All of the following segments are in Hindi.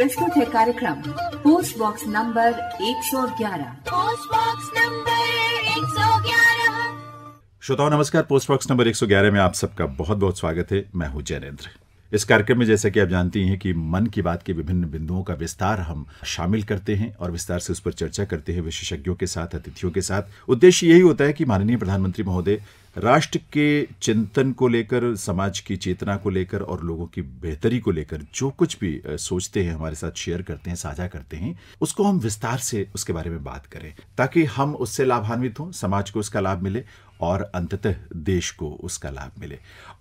प्रस्तुत है कार्यक्रम post box number 111 post box number 111 श्रोताओं नमस्कार पोस्ट बॉक्स नंबर 111 में आप सबका बहुत बहुत स्वागत है मैं हूं जैनेन्द्र इस कार्यक्रम में जैसा कि आप जानती हैं कि मन की बात के विभिन्न बिंदुओं का विस्तार हम शामिल करते हैं और विस्तार से उस पर चर्चा करते हैं विशेषज्ञों के साथ अतिथियों के साथ उद्देश्य यही होता है कि माननीय प्रधानमंत्री महोदय राष्ट्र के चिंतन को लेकर समाज की चेतना को लेकर और लोगों की बेहतरी को लेकर जो कुछ भी सोचते हैं हमारे साथ शेयर करते हैं साझा करते हैं उसको हम विस्तार से उसके बारे में बात करें ताकि हम उससे लाभान्वित हों समाज को उसका लाभ मिले और अंततः देश को उसका लाभ मिले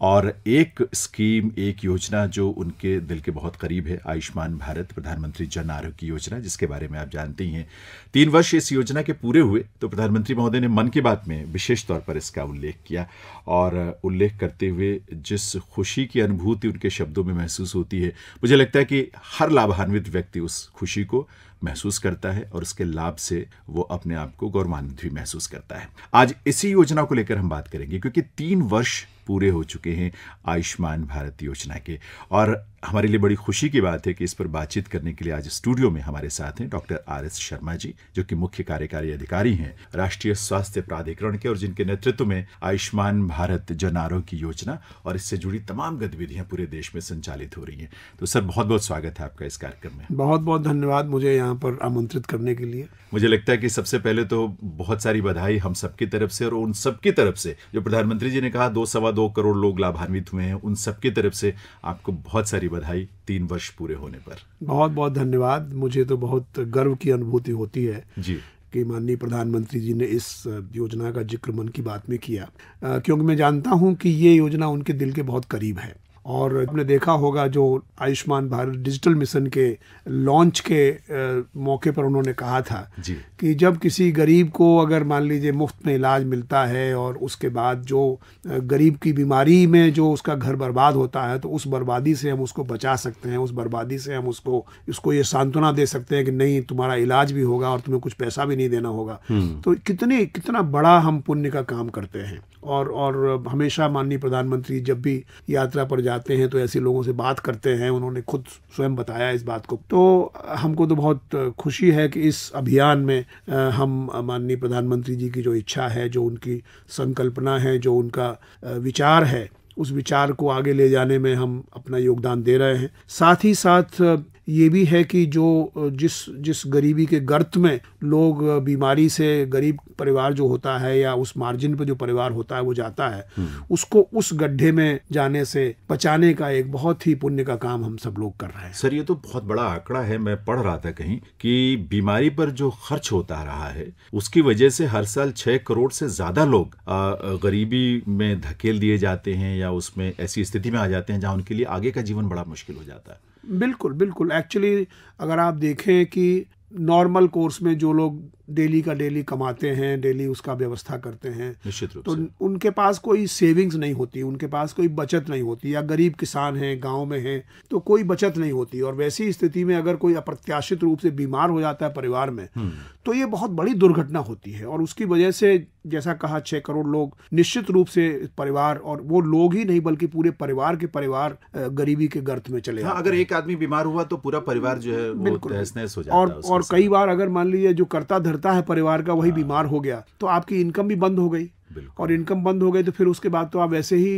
और एक स्कीम एक योजना जो उनके दिल के बहुत करीब है आयुष्मान भारत प्रधानमंत्री जन आरोग्य योजना जिसके बारे में आप जानते ही हैं तीन वर्ष इस योजना के पूरे हुए तो प्रधानमंत्री महोदय ने मन की बात में विशेष तौर पर इसका उल्लेख किया और उल्लेख करते हुए जिस खुशी की अनुभूति उनके शब्दों में महसूस होती है मुझे लगता है कि हर लाभान्वित व्यक्ति उस खुशी को महसूस करता है और उसके लाभ से वो अपने आप को गौरवान्वित भी महसूस करता है आज इसी योजना को लेकर हम बात करेंगे क्योंकि तीन वर्ष पूरे हो चुके हैं आयुष्मान भारत योजना के और हमारे लिए बड़ी खुशी की बात है कि इस पर बातचीत करने के लिए आज स्टूडियो में हमारे साथ हैं doctor R S Sharma ji जो कि मुख्य कार्यकारी अधिकारी हैं राष्ट्रीय स्वास्थ्य प्राधिकरण के और जिनके नेतृत्व में आयुष्मान भारत जन आरोग्य योजना और इससे जुड़ी तमाम गतिविधियां पूरे देश में संचालित हो रही हैं तो सर बहुत बहुत स्वागत है आपका इस कार्यक्रम में बहुत बहुत धन्यवाद मुझे यहाँ पर आमंत्रित करने के लिए मुझे लगता है कि सबसे पहले तो बहुत सारी बधाई हम सबकी तरफ से और उन सबकी तरफ से जो प्रधानमंत्री जी ने कहा दो सवा दो करोड़ लोग लाभान्वित हुए हैं उन सबकी तरफ से आपको बहुत सारी बधाई तीन वर्ष पूरे होने पर बहुत बहुत धन्यवाद मुझे तो बहुत गर्व की अनुभूति होती है जी कि माननीय प्रधानमंत्री जी ने इस योजना का जिक्र मन की बात में किया क्योंकि मैं जानता हूं कि ये योजना उनके दिल के बहुत करीब है और आपने देखा होगा जो आयुष्मान भारत डिजिटल मिशन के लॉन्च के मौके पर उन्होंने कहा था जी। कि जब किसी गरीब को अगर मान लीजिए मुफ्त में इलाज मिलता है और उसके बाद जो गरीब की बीमारी में जो उसका घर बर्बाद होता है तो उस बर्बादी से हम उसको बचा सकते हैं उस बर्बादी से हम उसको उसको ये सांत्वना दे सकते हैं कि नहीं तुम्हारा इलाज भी होगा और तुम्हें कुछ पैसा भी नहीं देना होगा हम्म। तो कितने कितना बड़ा हम पुण्य का काम करते हैं और और हमेशा माननीय प्रधानमंत्री जब भी यात्रा पर जाते हैं तो ऐसे लोगों से बात करते हैं उन्होंने खुद स्वयं बताया इस बात को तो हमको तो बहुत खुशी है कि इस अभियान में हम माननीय प्रधानमंत्री जी की जो इच्छा है जो उनकी संकल्पना है जो उनका विचार है उस विचार को आगे ले जाने में हम अपना योगदान दे रहे हैं साथ ही साथ ये भी है कि जो जिस जिस गरीबी के गर्त में लोग बीमारी से गरीब परिवार जो होता है या उस मार्जिन पर जो परिवार होता है वो जाता है हम्म। उसको उस गड्ढे में जाने से बचाने का एक बहुत ही पुण्य का काम हम सब लोग कर रहे हैं सर ये तो बहुत बड़ा आंकड़ा है मैं पढ़ रहा था कहीं कि बीमारी पर जो खर्च होता रहा है उसकी वजह से हर साल छह करोड़ से ज्यादा लोग गरीबी में धकेल दिए जाते हैं या उसमें ऐसी स्थिति में आ जाते हैं जहाँ उनके लिए आगे का जीवन बड़ा मुश्किल हो जाता है बिल्कुल बिल्कुल एक्चुअली अगर आप देखें कि नॉर्मल कोर्स में जो लोग डेली का डेली कमाते हैं डेली उसका व्यवस्था करते हैं निश्चित रूप तो से। उनके पास कोई सेविंग्स नहीं होती उनके पास कोई बचत नहीं होती या गरीब किसान हैं गांव में हैं तो कोई बचत नहीं होती और वैसी स्थिति में अगर कोई अप्रत्याशित रूप से बीमार हो जाता है परिवार में हम्म। तो ये बहुत बड़ी दुर्घटना होती है और उसकी वजह से जैसा कहा छह करोड़ लोग निश्चित रूप से परिवार और वो लोग ही नहीं बल्कि पूरे परिवार के परिवार गरीबी के गर्त में चले हाँ, अगर एक आदमी बीमार हुआ तो पूरा परिवार जो है बिल्कुल तहस नहस हो जाता और, और कई बार अगर मान लीजिए जो करता धरता है परिवार का वही हाँ। बीमार हो गया तो आपकी इनकम भी बंद हो गई और इनकम बंद हो गई तो फिर उसके बाद तो आप वैसे ही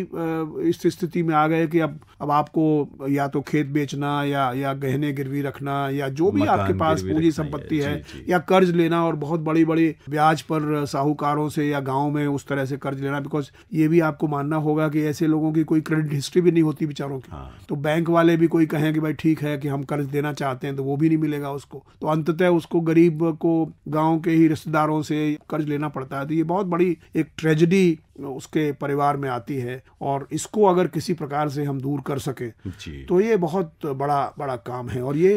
इस स्थिति में आ गए कि अब अब आपको या तो खेत बेचना या या गहने गिरवी रखना या जो भी आपके पास पूंजी संपत्ति है जी, जी। या कर्ज लेना और बहुत बड़ी बड़ी ब्याज पर साहूकारों से या गाँव में उस तरह से कर्ज लेना बिकॉज ये भी आपको मानना होगा कि ऐसे लोगों की कोई क्रेडिट हिस्ट्री भी नहीं होती बेचारों की हाँ। तो बैंक वाले भी कोई कहें कि भाई ठीक है कि हम कर्ज देना चाहते हैं तो वो भी नहीं मिलेगा उसको तो अंततः उसको गरीब को गाँव के ही रिश्तेदारों से कर्ज लेना पड़ता है तो ये बहुत बड़ी एक ट्रेजेडी उसके परिवार में आती है और इसको अगर किसी प्रकार से हम दूर कर सकें तो ये बहुत बड़ा बड़ा काम है और ये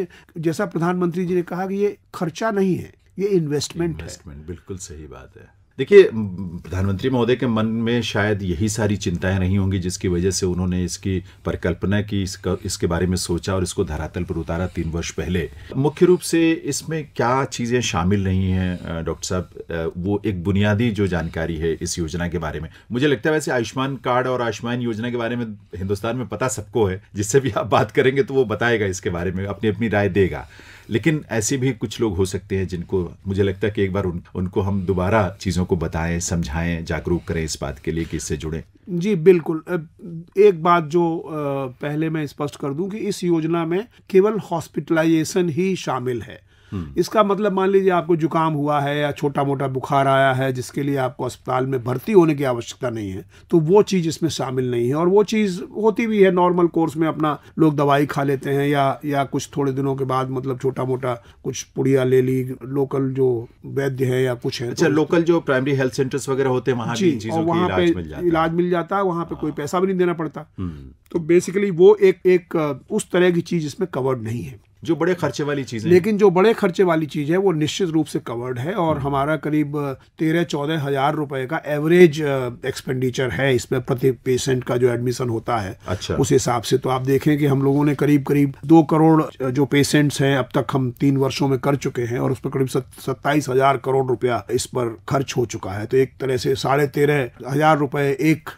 जैसा प्रधानमंत्री जी ने कहा कि ये खर्चा नहीं है ये इन्वेस्टमेंट है बिल्कुल सही बात है देखिए प्रधानमंत्री महोदय के मन में शायद यही सारी चिंताएं रही होंगी जिसकी वजह से उन्होंने इसकी परिकल्पना की इसका इसके बारे में सोचा और इसको धरातल पर उतारा तीन वर्ष पहले मुख्य रूप से इसमें क्या चीज़ें शामिल रही हैं डॉक्टर साहब वो एक बुनियादी जो जानकारी है इस योजना के बारे में मुझे लगता है वैसे आयुष्मान कार्ड और आयुष्मान योजना के बारे में हिंदुस्तान में पता सबको है जिससे भी आप बात करेंगे तो वो बताएगा इसके बारे में अपनी अपनी राय देगा लेकिन ऐसे भी कुछ लोग हो सकते हैं जिनको मुझे लगता है कि एक बार उन, उनको हम दोबारा चीज़ों को बताएं समझाएं जागरूक करें इस बात के लिए कि इससे जुड़ें जी बिल्कुल एक बात जो पहले मैं स्पष्ट कर दूं कि इस योजना में केवल हॉस्पिटलाइजेशन ही शामिल है हम्म। इसका मतलब मान लीजिए आपको जुकाम हुआ है या छोटा मोटा बुखार आया है जिसके लिए आपको अस्पताल में भर्ती होने की आवश्यकता नहीं है तो वो चीज़ इसमें शामिल नहीं है और वो चीज़ होती भी है नॉर्मल कोर्स में अपना लोग दवाई खा लेते हैं या या कुछ थोड़े दिनों के बाद मतलब छोटा मोटा कुछ पुड़िया ले ली लोकल जो वैद्य है या कुछ है अच्छा तो लोकल जो प्राइमरी हेल्थ सेंटर्स वगैरह होते हैं वहाँ पे इलाज मिल जाता है वहाँ पे कोई हाँ। पैसा भी नहीं देना पड़ता हम्म। तो बेसिकली वो एक एक उस तरह की चीज़ इसमें कवर्ड नहीं है जो बड़े खर्चे वाली चीज़ है लेकिन जो बड़े खर्चे वाली चीज़ है वो निश्चित रूप से कवर्ड है और हम्म। हमारा करीब तेरह चौदह हज़ार रुपए का एवरेज एक्सपेंडिचर है इसमें प्रति पेशेंट का जो एडमिशन होता है अच्छा उस हिसाब से तो आप देखें कि हम लोगों ने करीब करीब दो करोड़ जो पेशेंट्स हैं अब तक हम तीन वर्षों में कर चुके हैं और उस पर करीब सत्ताईस हज़ार करोड़ रुपया इस पर खर्च हो चुका है तो एक तरह से साढ़े तेरह हज़ार रुपये एक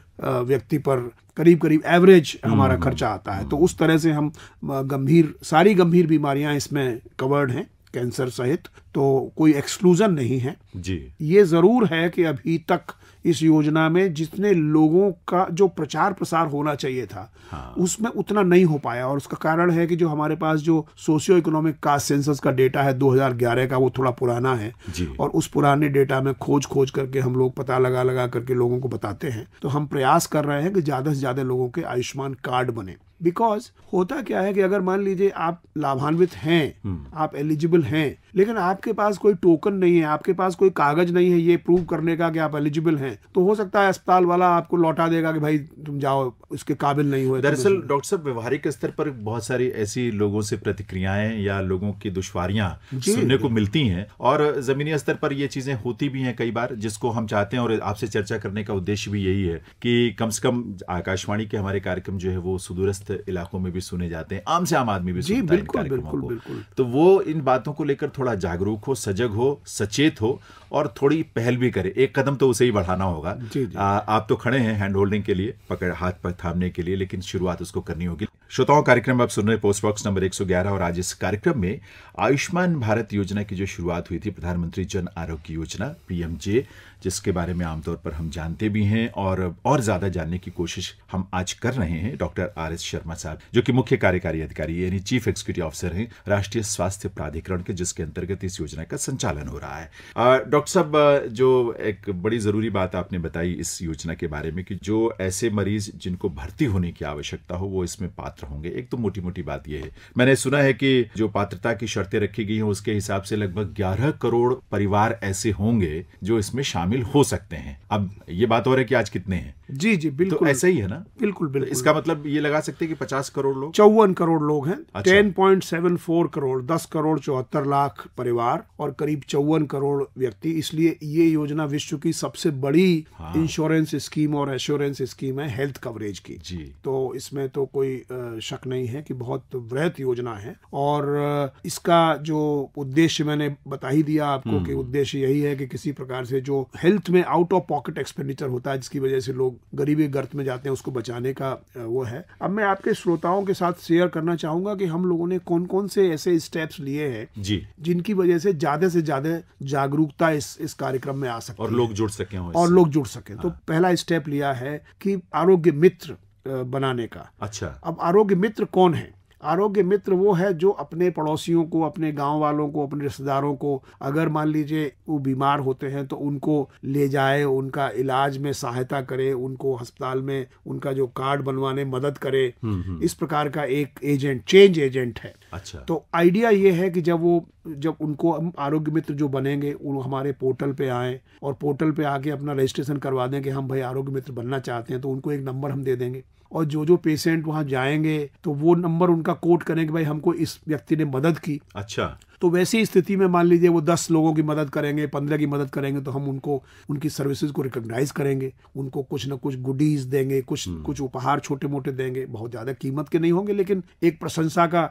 व्यक्ति पर करीब करीब एवरेज हमारा हम्म, खर्चा आता है हम्म। तो उस तरह से हम गंभीर सारी गंभीर बीमारियां इसमें कवर्ड हैं कैंसर सहित तो कोई एक्सक्लूजन नहीं है जी ये ज़रूर है कि अभी तक इस योजना में जितने लोगों का जो प्रचार प्रसार होना चाहिए था हाँ। उसमें उतना नहीं हो पाया और उसका कारण है कि जो हमारे पास जो सोशियो इकोनॉमिक कास्ट सेंसस का डेटा है 2011 का वो थोड़ा पुराना है और उस पुराने डेटा में खोज खोज करके हम लोग पता लगा लगा करके लोगों को बताते हैं तो हम प्रयास कर रहे हैं कि ज़्यादा से ज़्यादा लोगों के आयुष्मान कार्ड बने बिकॉज होता क्या है कि अगर मान लीजिए आप लाभान्वित हैं हम्म। आप एलिजिबल हैं लेकिन आपके पास कोई टोकन नहीं है आपके पास कोई कागज नहीं है ये प्रूव करने का कि आप एलिजिबल हैं तो हो सकता है अस्पताल वाला आपको लौटा देगा कि भाई तुम जाओ उसके काबिल नहीं हुए दरअसल डॉक्टर साहब व्यवहारिक स्तर पर बहुत सारी ऐसी लोगों से प्रतिक्रियाएं या लोगों की दुश्वारियां सुनने को मिलती हैं और जमीनी स्तर पर ये चीजें होती भी हैं कई बार जिसको हम चाहते हैं और आपसे चर्चा करने का उद्देश्य भी यही है कि कम से कम आकाशवाणी के हमारे कार्यक्रम जो है वो सुदूरस्त दूरस्थ इलाकों में भी सुने जाते हैं आम से आम आदमी भी जी बिल्कुल बिल्कुल बिल्कुल बिल्कुल। तो वो इन बातों को लेकर थोड़ा जागरूक हो सजग हो सचेत हो और थोड़ी पहल भी करे एक कदम तो उसे ही बढ़ाना होगा जी, जी. आ, आप तो खड़े हैं हैंड होल्डिंग के लिए पकड़ हाथ पर थामने के लिए लेकिन शुरुआत उसको करनी होगी श्रोताओं कार्यक्रम आप सुन रहे पोस्ट बॉक्स नंबर 111 और आज इस कार्यक्रम में आयुष्मान भारत योजना की जो शुरुआत हुई थी प्रधानमंत्री जन आरोग्य योजना पीएमजे जिसके बारे में आमतौर पर हम जानते भी हैं और और ज़्यादा जानने की कोशिश हम आज कर रहे हैं डॉक्टर आर एस शर्मा साहब जो कि मुख्य कार्यकारी अधिकारी यानी चीफ एग्जीक्यूटिव ऑफिसर हैं राष्ट्रीय स्वास्थ्य प्राधिकरण के जिसके अंतर्गत इस योजना का संचालन हो रहा है डॉक्टर साहब जो एक बड़ी ज़रूरी बात आपने बताई इस योजना के बारे में कि जो ऐसे मरीज जिनको भर्ती होने की आवश्यकता हो वो इसमें पात्र होंगे एक तो मोटी मोटी बात यह है मैंने सुना है कि जो पात्रता की शर्तें रखी गई हैं उसके हिसाब से लगभग ग्यारह करोड़ परिवार ऐसे होंगे जो इसमें शामिल शामिल हो सकते हैं अब ये बात हो रहा है कि आज कितने हैं जी जी तो बिल्कुल तो ऐसा ही है ना बिल्कुल बिल्कुल इसका मतलब ये लगा सकते हैं कि पचास करोड़ लोग चौवन करोड़ लोग हैं अच्छा। Ten point seven four crore दस करोड़ चौहत्तर लाख परिवार और करीब चौवन करोड़ व्यक्ति इसलिए ये योजना विश्व की सबसे बड़ी हाँ। इंश्योरेंस स्कीम और एश्योरेंस स्कीम है हेल्थ कवरेज की जी तो इसमें तो कोई शक नहीं है कि बहुत वृहत योजना है और इसका जो उद्देश्य मैंने बता ही दिया आपको हम्म। कि उद्देश्य यही है कि किसी प्रकार से जो हेल्थ में आउट ऑफ पॉकेट एक्सपेंडिचर होता है जिसकी वजह से लोग गरीबी गर्त में जाते हैं उसको बचाने का वो है अब मैं आपके श्रोताओं के साथ शेयर करना चाहूंगा कि हम लोगों ने कौन कौन से ऐसे स्टेप्स लिए हैं जी जिनकी वजह से ज्यादा से ज्यादा जागरूकता इस इस कार्यक्रम में आ सके और लोग जुड़ सके और लोग जुड़ सके तो हाँ। पहला स्टेप लिया है कि आरोग्य मित्र बनाने का अच्छा अब आरोग्य मित्र कौन है आरोग्य मित्र वो है जो अपने पड़ोसियों को अपने गांव वालों को अपने रिश्तेदारों को अगर मान लीजिए वो बीमार होते हैं तो उनको ले जाए उनका इलाज में सहायता करे उनको अस्पताल में उनका जो कार्ड बनवाने मदद करे हम्म, हम्म। इस प्रकार का एक एजेंट चेंज एजेंट है अच्छा तो आइडिया ये है कि जब वो जब उनको हम आरोग्य मित्र जो बनेंगे उन हमारे पोर्टल पे आए और पोर्टल पे आके अपना रजिस्ट्रेशन करवा दें कि हम भाई आरोग्य मित्र बनना चाहते हैं तो उनको एक नंबर हम दे देंगे और जो जो पेशेंट वहाँ जाएंगे तो वो नंबर उनका कोट करेंगे भाई हमको इस व्यक्ति ने मदद की अच्छा तो वैसी स्थिति में मान लीजिए वो दस लोगों की मदद करेंगे पंद्रह की मदद करेंगे तो हम उनको उनकी सर्विसेज को रिकोगनाइज करेंगे उनको कुछ ना कुछ गुडीज देंगे कुछ हम्म। कुछ उपहार छोटे मोटे देंगे बहुत ज्यादा कीमत के नहीं होंगे लेकिन एक प्रशंसा का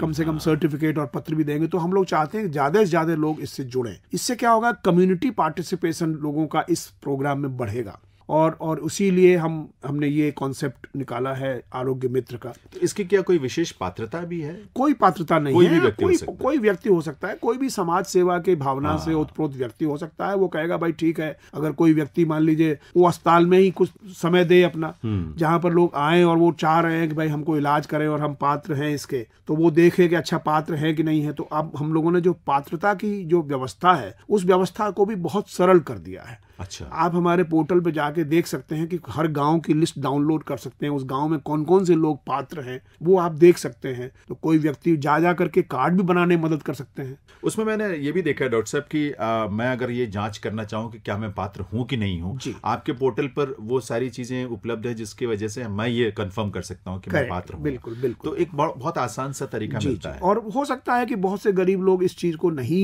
कम से कम सर्टिफिकेट हाँ। और पत्र भी देंगे तो हम लोग चाहते हैं ज्यादा से ज्यादा लोग इससे जुड़े इससे क्या होगा कम्युनिटी पार्टिसिपेशन लोगों का इस प्रोग्राम में बढ़ेगा और और उसी लिए हम हमने ये कॉन्सेप्ट निकाला है आरोग्य मित्र का तो इसकी क्या कोई विशेष पात्रता भी है कोई पात्रता नहीं कोई है भी कोई, कोई, कोई व्यक्ति हो सकता है कोई भी समाज सेवा के भावना से हाँ। उत्प्रोत व्यक्ति हो सकता है वो कहेगा भाई ठीक है अगर कोई व्यक्ति मान लीजिए वो अस्पताल में ही कुछ समय दे अपना हम्म। जहाँ पर लोग आए और वो चाह रहे हैं कि भाई हमको इलाज करें और हम पात्र हैं इसके तो वो देखे कि अच्छा पात्र है कि नहीं है तो अब हम लोगों ने जो पात्रता की जो व्यवस्था है उस व्यवस्था को भी बहुत सरल कर दिया है अच्छा आप हमारे पोर्टल पे जाके देख सकते हैं कि हर गांव की लिस्ट डाउनलोड कर सकते हैं उस गांव में कौन कौन से लोग पात्र हैं वो आप देख सकते हैं तो कोई व्यक्ति जा जा करके कार्ड भी बनाने में मदद कर सकते हैं उसमें मैंने ये भी देखा है डॉक्टर साहब की आ, मैं अगर ये जाँच करना चाहूँ कि क्या मैं पात्र हूँ कि नहीं हूँ आपके पोर्टल पर वो सारी चीजें उपलब्ध है जिसकी वजह से मैं ये कन्फर्म कर सकता हूँ की मैं पात्र हूँ बिल्कुल बिल्कुल तो एक बहुत आसान सा तरीका मिलता है और हो सकता है कि बहुत से गरीब लोग इस चीज को नहीं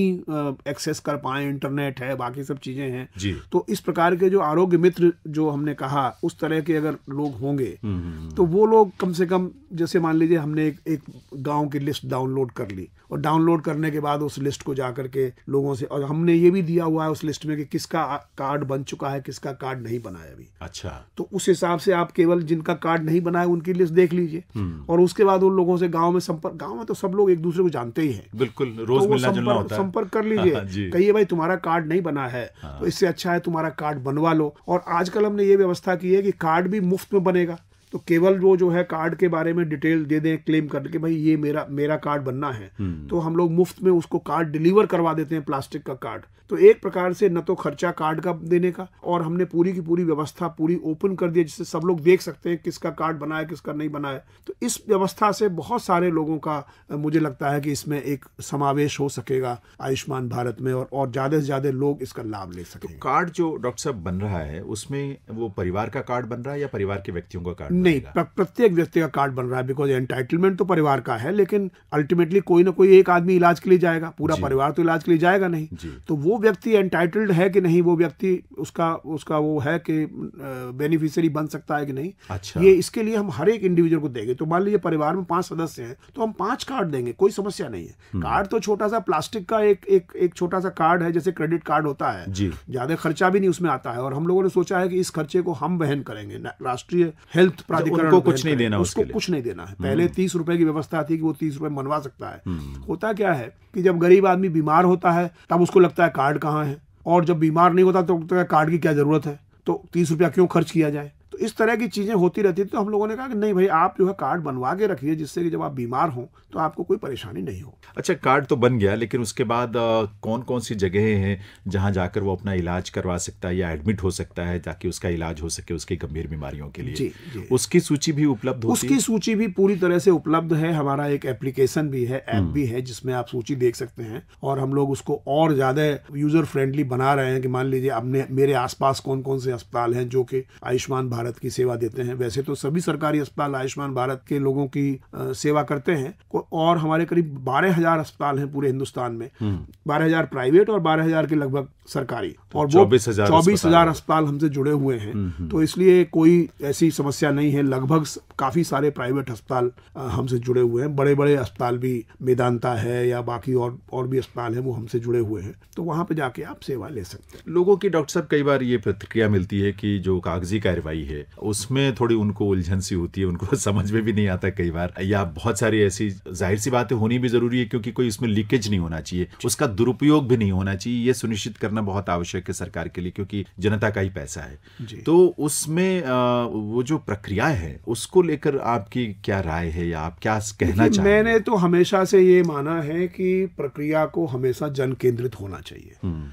एक्सेस कर पाए इंटरनेट है बाकी सब चीजें हैं तो इस प्रकार के जो आरोग्य मित्र जो हमने कहा उस तरह के अगर लोग होंगे हम्म। तो वो लोग कम से कम जैसे मान लीजिए हमने एक एक गांव की लिस्ट डाउनलोड कर ली और डाउनलोड करने के बाद उस लिस्ट को जा के लोगों से और हमने ये भी दिया हुआ है उस लिस्ट में कि किसका कार्ड बन चुका है किसका कार्ड नहीं बनाया अभी अच्छा तो उस हिसाब से आप केवल जिनका कार्ड नहीं है उनकी लिस्ट देख लीजिए हम्म। और उसके बाद उन लोगों से गाँव में संपर्क गाँव में तो सब लोग एक दूसरे को जानते ही तो है बिल्कुल रोज संपर्क कर लीजिए हाँ, कहिए भाई तुम्हारा कार्ड नहीं बना है तो हाँ। इससे अच्छा है तुम तुम्हारा कार्ड बनवा लो और आजकल हमने ये व्यवस्था की है कि कार्ड भी मुफ्त में बनेगा तो केवल वो जो है कार्ड के बारे में डिटेल दे दें क्लेम करके के भाई ये मेरा मेरा कार्ड बनना है हम्म। तो हम लोग मुफ्त में उसको कार्ड डिलीवर करवा देते हैं प्लास्टिक का कार्ड तो एक प्रकार से न तो खर्चा कार्ड का देने का और हमने पूरी की पूरी व्यवस्था पूरी ओपन कर दी जिससे सब लोग देख सकते हैं किसका कार्ड बना है किसका नहीं बना है तो इस व्यवस्था से बहुत सारे लोगों का मुझे लगता है कि इसमें एक समावेश हो सकेगा आयुष्मान भारत में और और ज़्यादा से ज़्यादा लोग इसका लाभ ले सके तो कार्ड जो डॉक्टर साहब बन रहा है उसमें वो परिवार का कार्ड बन रहा है या परिवार के व्यक्तियों का कार्ड नहीं प्रत्येक व्यक्ति का कार्ड बन रहा है बिकॉज एंटाइटलमेंट तो परिवार का है लेकिन अल्टीमेटली कोई ना कोई एक आदमी इलाज के लिए जाएगा पूरा परिवार तो इलाज के लिए जाएगा नहीं तो वो व्यक्ति एंटाइटल्ड है कि नहीं वो व्यक्ति उसका उसका वो है कि बेनिफिशियरी बन सकता है कि नहीं अच्छा ये इसके लिए हम हर एक इंडिविजुअल को देंगे तो मान लीजिए परिवार में पांच सदस्य हैं तो हम पांच कार्ड देंगे कोई समस्या नहीं है कार्ड हम्म। तो छोटा सा प्लास्टिक का एक एक एक छोटा सा कार्ड है जैसे क्रेडिट कार्ड होता है ज्यादा खर्चा भी नहीं उसमें आता है और हम लोगों ने सोचा है कि इस खर्चे को हम वहन करेंगे राष्ट्रीय हेल्थ अच्छा, प्राधिकरण को कुछ नहीं देना उसको कुछ नहीं देना है हम्म। पहले तीस रुपए की व्यवस्था थी कि वो तीस रुपए मनवा सकता है हम्म। होता क्या है कि जब गरीब आदमी बीमार होता है तब उसको लगता है कार्ड कहाँ है और जब बीमार नहीं होता तो, तो कार्ड की क्या ज़रूरत है तो तीस रुपया क्यों खर्च किया जाए तो इस तरह की चीज़ें होती रहती थी तो हम लोगों ने कहा कि नहीं भाई आप जो है कार्ड बनवा के रखिए जिससे कि जब आप बीमार हों तो आपको कोई परेशानी नहीं हो अच्छा कार्ड तो बन गया लेकिन उसके बाद कौन कौन सी जगह हैं जहाँ जाकर वो अपना इलाज करवा सकता है या एडमिट हो सकता है ताकि उसका इलाज हो सके उसकी गंभीर बीमारियों के लिए जी, जी। उसकी सूची भी उपलब्ध उसकी सूची भी पूरी तरह से उपलब्ध है हमारा एक एप्लीकेशन भी है ऐप भी है जिसमें आप सूची देख सकते हैं और हम लोग उसको और ज़्यादा यूजर फ्रेंडली बना रहे हैं कि मान लीजिए अपने मेरे आसपास कौन कौन से अस्पताल हैं जो कि आयुष्मान भारत भारत की सेवा देते हैं वैसे तो सभी सरकारी अस्पताल आयुष्मान भारत के लोगों की सेवा करते हैं और हमारे करीब बारह हजार अस्पताल हैं पूरे हिंदुस्तान में हम्म। बारह हजार प्राइवेट और बारह हजार के लगभग सरकारी तो और चौबीस हजार चौबीस हजार अस्पताल हमसे जुड़े हुए हैं हम्म, हम्म। तो इसलिए कोई ऐसी समस्या नहीं है लगभग काफ़ी सारे प्राइवेट अस्पताल हमसे जुड़े हुए हैं बड़े बड़े अस्पताल भी मेदांता है या बाकी और और भी अस्पताल है वो हमसे जुड़े हुए हैं तो वहाँ पे जाके आप सेवा ले सकते हैं लोगों की डॉक्टर साहब कई बार ये प्रतिक्रिया मिलती है कि जो कागजी कार्रवाई है उसमें थोड़ी उनको उलझन सी होती है उनको समझ में भी नहीं आता कई बार या बहुत सारी ऐसी जाहिर सी बातें होनी भी जरूरी है क्योंकि कोई उसमें लीकेज नहीं होना चाहिए उसका दुरुपयोग भी नहीं होना चाहिए ये सुनिश्चित करना करना बहुत आवश्यक है सरकार के लिए क्योंकि जनता का ही पैसा है तो उसमें वो जो प्रक्रिया है उसको लेकर आपकी क्या राय है या आप क्या कहना चाहते मैंने तो हमेशा से ये माना है कि प्रक्रिया को हमेशा जन केंद्रित होना चाहिए हम्म।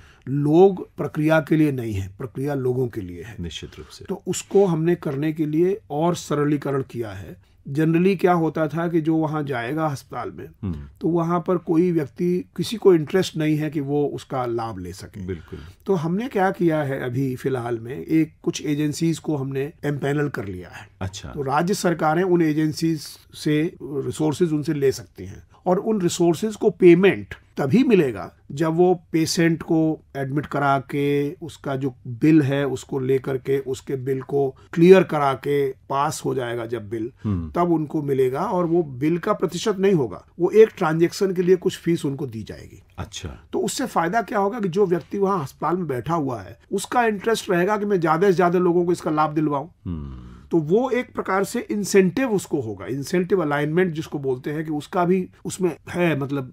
लोग प्रक्रिया के लिए नहीं है प्रक्रिया लोगों के लिए है निश्चित रूप से तो उसको हमने करने के लिए और सरलीकरण किया है जनरली क्या होता था कि जो वहाँ जाएगा अस्पताल में हम्म। तो वहाँ पर कोई व्यक्ति किसी को इंटरेस्ट नहीं है कि वो उसका लाभ ले सके बिल्कुल तो हमने क्या किया है अभी फिलहाल में एक कुछ एजेंसीज को हमने एम्पैनल कर लिया है अच्छा तो राज्य सरकारें उन एजेंसीज से रिसोर्सेज उनसे ले सकती हैं और उन रिसोर्सेज को पेमेंट तभी मिलेगा जब वो पेशेंट को एडमिट करा के उसका जो बिल है उसको लेकर के उसके बिल को क्लियर करा के पास हो जाएगा जब बिल हम्म। तब उनको मिलेगा और वो बिल का प्रतिशत नहीं होगा वो एक ट्रांजेक्शन के लिए कुछ फीस उनको दी जाएगी अच्छा तो उससे फायदा क्या होगा कि जो व्यक्ति वहाँ अस्पताल में बैठा हुआ है उसका इंटरेस्ट रहेगा कि मैं ज्यादा से ज्यादा लोगों को इसका लाभ दिलवाऊं हम्म। तो वो एक प्रकार से इंसेंटिव उसको होगा इंसेंटिव अलाइनमेंट जिसको बोलते हैं कि उसका भी उसमें है मतलब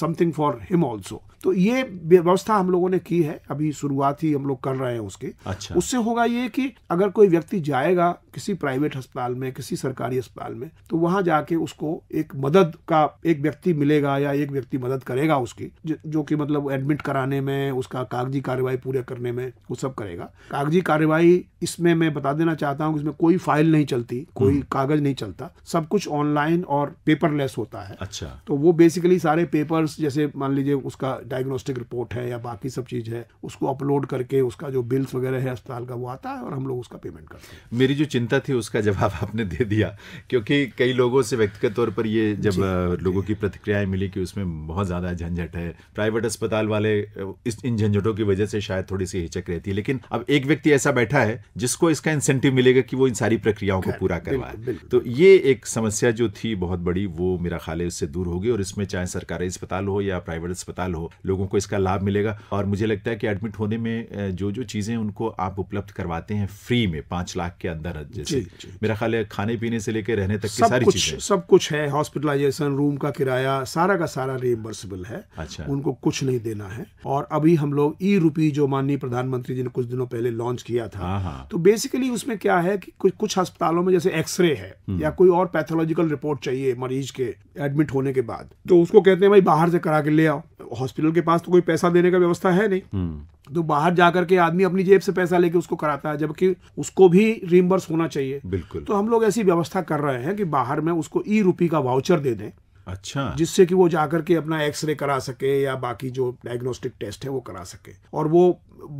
समथिंग फॉर हिम ऑल्सो तो ये व्यवस्था हम लोगों ने की है अभी शुरुआत ही हम लोग कर रहे हैं उसके अच्छा। उससे होगा ये कि अगर कोई व्यक्ति जाएगा किसी प्राइवेट अस्पताल में किसी सरकारी अस्पताल में तो वहां जाके उसको एक मदद का एक व्यक्ति मिलेगा या एक व्यक्ति मदद करेगा उसकी जो कि मतलब एडमिट कराने में उसका कागजी कार्यवाही पूरे करने में वो सब करेगा कागजी कार्यवाही इसमें मैं बता देना चाहता हूँ इसमें कोई फाइल नहीं चलती कोई हम्म। कागज नहीं चलता सब कुछ ऑनलाइन और पेपरलेस होता है अच्छा तो वो बेसिकली सारे पेपर्स जैसे मान लीजिए उसका डायग्नोस्टिक रिपोर्ट है या बाकी सब चीज है उसको अपलोड करके उसका जो बिल्स वगैरह है अस्पताल का वो आता है और हम लोग उसका पेमेंट करते हैं मेरी जो चिंता थी उसका जवाब आपने दे दिया क्योंकि कई लोगों से व्यक्तिगत तौर पर ये जब लोगों की प्रतिक्रियाएं मिली कि उसमें बहुत ज़्यादा झंझट है प्राइवेट अस्पताल वाले इस इन झंझटों की वजह से शायद थोड़ी सी हिचक रहती है लेकिन अब एक व्यक्ति ऐसा बैठा है जिसको इसका इंसेंटिव मिलेगा कि वो इन सारी प्रक्रियाओं को पूरा करवाए तो ये एक समस्या जो थी बहुत बड़ी वो मेरा ख्याल है उससे दूर होगी और इसमें चाहे सरकारी अस्पताल हो या प्राइवेट अस्पताल हो लोगों को इसका लाभ मिलेगा और मुझे लगता है कि एडमिट होने में जो जो चीज़ें उनको आप उपलब्ध करवाते हैं फ्री में पांच लाख के अंदर जैसे मेरा ख्याल है खाने पीने से लेकर रहने तक की सारी चीज़ें सब कुछ है हॉस्पिटलाइजेशन रूम का किराया सारा का सारा रिएम्बर्सिबल है अच्छा उनको कुछ नहीं देना है और अभी हम लोग ई रूपी जो माननीय प्रधानमंत्री जी ने कुछ दिनों पहले लॉन्च किया था हाँ, हाँ। तो बेसिकली उसमें क्या है कि कुछ कुछ अस्पतालों में जैसे एक्सरे है हम्म। या कोई और पैथोलॉजिकल रिपोर्ट चाहिए मरीज के एडमिट होने के बाद तो उसको कहते हैं भाई बाहर से करा के ले आओ हॉस्पिटल के पास तो कोई पैसा देने का व्यवस्था है नहीं हम्म। तो बाहर जाकर के आदमी अपनी जेब से पैसा लेके उसको कराता है जबकि उसको भी रिमबर्स होना चाहिए बिल्कुल तो हम लोग ऐसी व्यवस्था कर रहे हैं कि बाहर में उसको ई रूपी का वाउचर दे दें अच्छा जिससे कि वो जाकर के अपना एक्सरे करा सके या बाकी जो डायग्नोस्टिक टेस्ट है वो करा सके और वो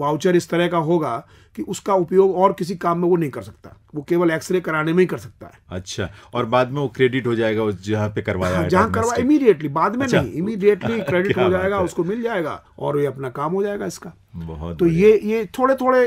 वाउचर इस तरह का होगा कि उसका उपयोग और किसी काम में वो नहीं कर सकता वो केवल एक्सरे कराने में ही कर सकता है अच्छा और बाद में वो क्रेडिट हो जाएगा उस जहाँ पे करवाया जहाँ करवाया इमीडिएटली बाद में अच्छा, नहीं इमीडिएटली क्रेडिट हो जाएगा उसको मिल जाएगा और ये अपना काम हो जाएगा इसका बहुत तो ये ये थोड़े थोड़े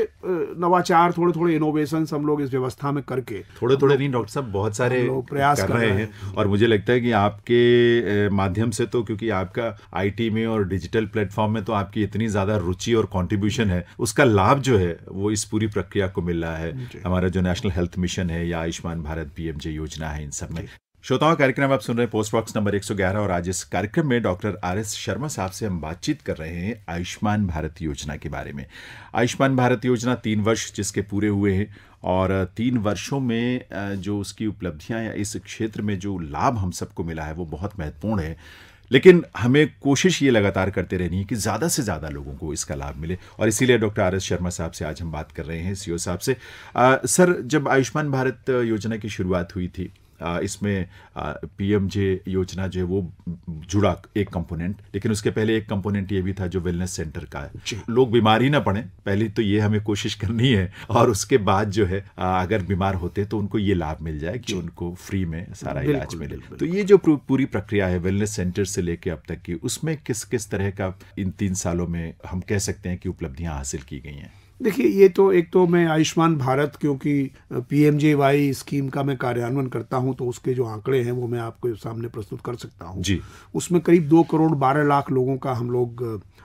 नवाचार थोड़े थोड़े इनोवेशन हम लोग इस व्यवस्था में करके थोड़े थोड़े नहीं डॉक्टर साहब बहुत सारे प्रयास कर, कर रहे हैं और मुझे लगता है कि आपके माध्यम से तो क्योंकि आपका आईटी में और डिजिटल प्लेटफॉर्म में तो आपकी इतनी ज्यादा रुचि और कॉन्ट्रीब्यूशन है उसका लाभ जो है वो इस इस पूरी प्रक्रिया को मिल रहा है हमारा जो नेशनल हेल्थ मिशन है या आयुष्मान भारत पी योजना है इन सब में श्रोताओं कार्यक्रम आप सुन रहे हैं पोस्ट बॉक्स नंबर 111 और आज इस कार्यक्रम में डॉक्टर आर एस शर्मा साहब से हम बातचीत कर रहे हैं आयुष्मान भारत योजना के बारे में आयुष्मान भारत योजना तीन वर्ष जिसके पूरे हुए हैं और तीन वर्षों में जो उसकी उपलब्धियां या इस क्षेत्र में जो लाभ हम सबको मिला है वो बहुत महत्वपूर्ण है लेकिन हमें कोशिश ये लगातार करते रहनी है कि ज़्यादा से ज़्यादा लोगों को इसका लाभ मिले और इसीलिए डॉक्टर आर एस शर्मा साहब से आज हम बात कर रहे हैं सी साहब से आ, सर जब आयुष्मान भारत योजना की शुरुआत हुई थी इसमें पीएमजे योजना जो है वो जुड़ा एक कंपोनेंट लेकिन उसके पहले एक कंपोनेंट ये भी था जो वेलनेस सेंटर का है लोग बीमार ही ना पड़े पहले तो ये हमें कोशिश करनी है और उसके बाद जो है अगर बीमार होते तो उनको ये लाभ मिल जाए कि उनको फ्री में सारा इलाज मिले तो ये जो पूरी प्रक्रिया है वेलनेस सेंटर से लेके अब तक की उसमें किस किस तरह का इन तीन सालों में हम कह सकते हैं कि उपलब्धियां हासिल की गई हैं देखिए ये तो एक तो मैं आयुष्मान भारत क्योंकि पीएमजेवाई स्कीम का मैं कार्यान्वयन करता हूं तो उसके जो आंकड़े हैं वो मैं आपके सामने प्रस्तुत कर सकता हूं जी उसमें करीब दो करोड़ बारह लाख लोगों का हम लोग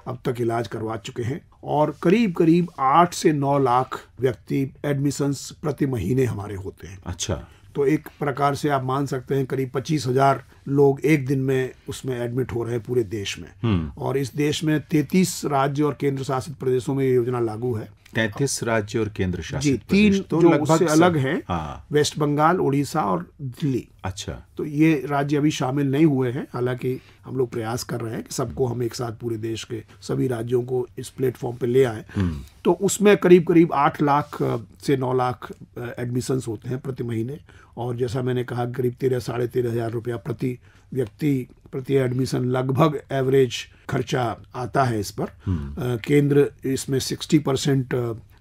अब तक इलाज करवा चुके हैं और करीब करीब आठ से नौ लाख व्यक्ति एडमिशंस प्रति महीने हमारे होते हैं अच्छा तो एक प्रकार से आप मान सकते हैं करीब पच्चीस हजार लोग एक दिन में उसमें एडमिट हो रहे हैं पूरे देश में हम्म। और इस देश में तैतीस राज्य और केंद्र शासित प्रदेशों में ये योजना लागू है तैतीस राज्य और केंद्र शासित जी तीन तो लगभग अलग है हाँ। वेस्ट बंगाल उड़ीसा और दिल्ली अच्छा तो ये राज्य अभी शामिल नहीं हुए हैं हालांकि हम लोग प्रयास कर रहे हैं कि सबको हम एक साथ पूरे देश के सभी राज्यों को इस प्लेटफॉर्म पे ले आए हम्म। तो उसमें करीब करीब आठ लाख से नौ लाख एडमिशन्स होते हैं प्रति महीने और जैसा मैंने कहा करीब तेरह साढ़े तेरह हज़ार रुपया प्रति व्यक्ति प्रति एडमिशन लगभग एवरेज खर्चा आता है इस पर हम्म। केंद्र इसमें सिक्सटी परसेंट